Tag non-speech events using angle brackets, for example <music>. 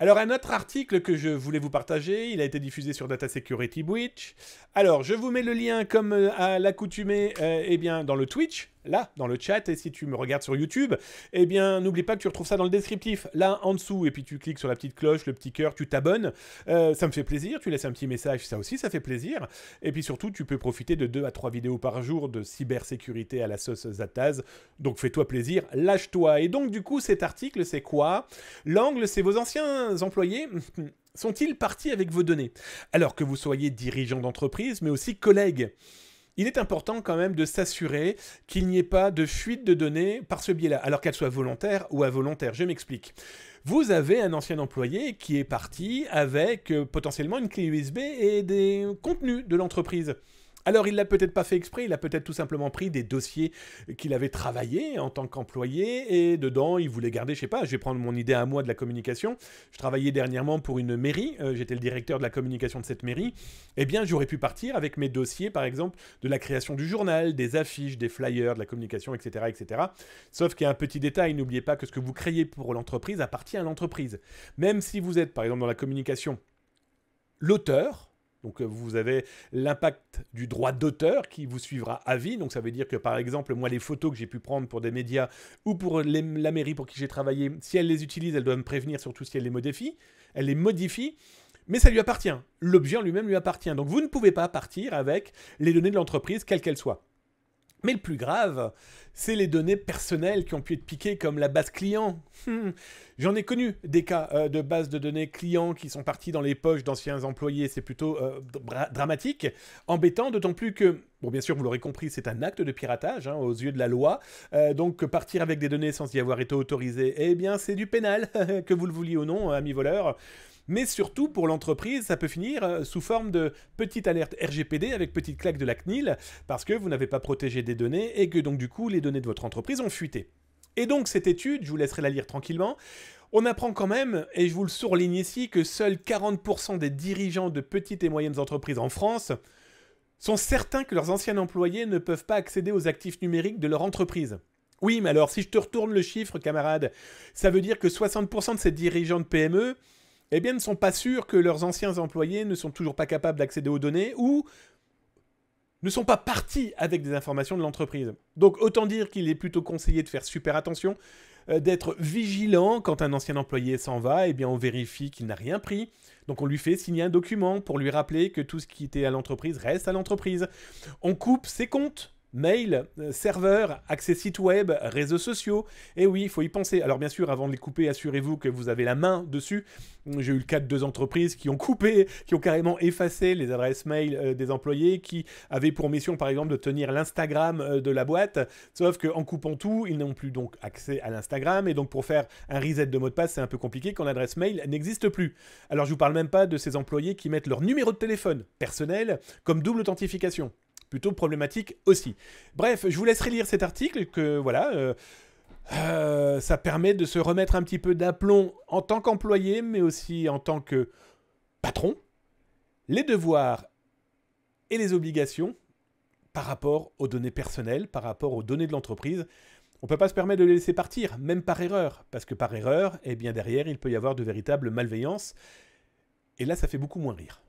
Alors un autre article que je voulais vous partager, il a été diffusé sur Data Security Breach. Alors je vous mets le lien comme euh, à l'accoutumée euh, eh bien dans le Twitch là dans le chat et si tu me regardes sur YouTube, eh bien n'oublie pas que tu retrouves ça dans le descriptif là en dessous et puis tu cliques sur la petite cloche, le petit cœur, tu t'abonnes, euh, ça me fait plaisir, tu laisses un petit message, ça aussi ça fait plaisir et puis surtout tu peux profiter de 2 à 3 vidéos par jour de cybersécurité à la sauce Zataz. Donc fais-toi plaisir, lâche-toi. Et donc du coup cet article c'est quoi L'angle c'est vos anciens employés sont-ils partis avec vos données Alors que vous soyez dirigeant d'entreprise mais aussi collègue il est important quand même de s'assurer qu'il n'y ait pas de fuite de données par ce biais-là, alors qu'elle soit volontaire ou involontaire. Je m'explique. Vous avez un ancien employé qui est parti avec euh, potentiellement une clé USB et des contenus de l'entreprise. Alors il l'a peut-être pas fait exprès, il a peut-être tout simplement pris des dossiers qu'il avait travaillé en tant qu'employé et dedans il voulait garder, je sais pas, je vais prendre mon idée à moi de la communication. Je travaillais dernièrement pour une mairie, euh, j'étais le directeur de la communication de cette mairie. Eh bien j'aurais pu partir avec mes dossiers par exemple de la création du journal, des affiches, des flyers, de la communication, etc. etc. Sauf qu'il y a un petit détail, n'oubliez pas que ce que vous créez pour l'entreprise appartient à l'entreprise. Même si vous êtes par exemple dans la communication l'auteur, donc euh, vous avez l'impact du droit d'auteur qui vous suivra à vie. Donc ça veut dire que par exemple, moi, les photos que j'ai pu prendre pour des médias ou pour la mairie pour qui j'ai travaillé, si elle les utilise, elle doit me prévenir, surtout si elle les modifie. Elle les modifie. Mais ça lui appartient. L'objet en lui-même lui appartient. Donc vous ne pouvez pas partir avec les données de l'entreprise, quelles qu'elles soient. Mais le plus grave, c'est les données personnelles qui ont pu être piquées comme la base client. Hmm. J'en ai connu des cas euh, de bases de données clients qui sont parties dans les poches d'anciens employés. C'est plutôt euh, dramatique, embêtant, d'autant plus que, bon bien sûr vous l'aurez compris, c'est un acte de piratage hein, aux yeux de la loi. Euh, donc partir avec des données sans y avoir été autorisé, eh bien c'est du pénal, <laughs> que vous le vouliez ou non, hein, ami voleur mais surtout pour l'entreprise, ça peut finir euh, sous forme de petite alerte RGPD avec petite claque de la CNIL, parce que vous n'avez pas protégé des données et que donc du coup les données de votre entreprise ont fuité. Et donc cette étude, je vous laisserai la lire tranquillement, on apprend quand même, et je vous le souligne ici, que seuls 40% des dirigeants de petites et moyennes entreprises en France sont certains que leurs anciens employés ne peuvent pas accéder aux actifs numériques de leur entreprise. Oui, mais alors si je te retourne le chiffre, camarade, ça veut dire que 60% de ces dirigeants de PME eh bien, ne sont pas sûrs que leurs anciens employés ne sont toujours pas capables d'accéder aux données ou ne sont pas partis avec des informations de l'entreprise. Donc autant dire qu'il est plutôt conseillé de faire super attention, euh, d'être vigilant quand un ancien employé s'en va, et eh bien on vérifie qu'il n'a rien pris. Donc on lui fait signer un document pour lui rappeler que tout ce qui était à l'entreprise reste à l'entreprise. On coupe ses comptes mail, euh, serveur, accès site web, réseaux sociaux. Et eh oui, il faut y penser. Alors bien sûr, avant de les couper, assurez-vous que vous avez la main dessus. J'ai eu le cas de deux entreprises qui ont coupé, qui ont carrément effacé les adresses mail euh, des employés, qui avaient pour mission par exemple de tenir l'Instagram euh, de la boîte. Sauf qu'en coupant tout, ils n'ont plus donc accès à l'Instagram. Et donc pour faire un reset de mot de passe, c'est un peu compliqué quand l'adresse mail n'existe plus. Alors je vous parle même pas de ces employés qui mettent leur numéro de téléphone personnel comme double authentification plutôt problématique aussi. Bref, je vous laisserai lire cet article que voilà. Euh, euh, ça permet de se remettre un petit peu d'aplomb en tant qu'employé, mais aussi en tant que patron. Les devoirs et les obligations par rapport aux données personnelles, par rapport aux données de l'entreprise. On ne peut pas se permettre de les laisser partir, même par erreur, parce que par erreur, eh bien derrière, il peut y avoir de véritables malveillances. Et là, ça fait beaucoup moins rire.